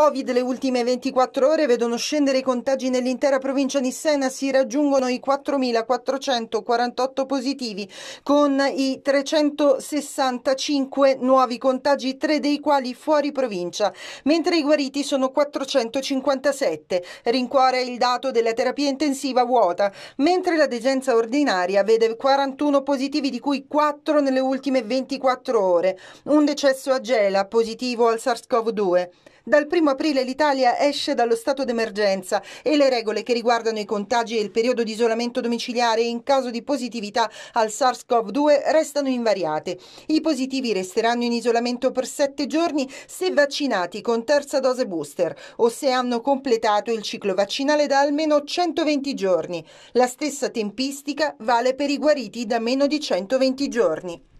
Covid le ultime 24 ore vedono scendere i contagi nell'intera provincia di Sena, si raggiungono i 4.448 positivi con i 365 nuovi contagi, tre dei quali fuori provincia, mentre i guariti sono 457. Rincuora il dato della terapia intensiva vuota, mentre la degenza ordinaria vede 41 positivi di cui 4 nelle ultime 24 ore, un decesso a Gela positivo al SARS-CoV-2. Dal 1 aprile l'Italia esce dallo stato d'emergenza e le regole che riguardano i contagi e il periodo di isolamento domiciliare in caso di positività al SARS-CoV-2 restano invariate. I positivi resteranno in isolamento per 7 giorni se vaccinati con terza dose booster o se hanno completato il ciclo vaccinale da almeno 120 giorni. La stessa tempistica vale per i guariti da meno di 120 giorni.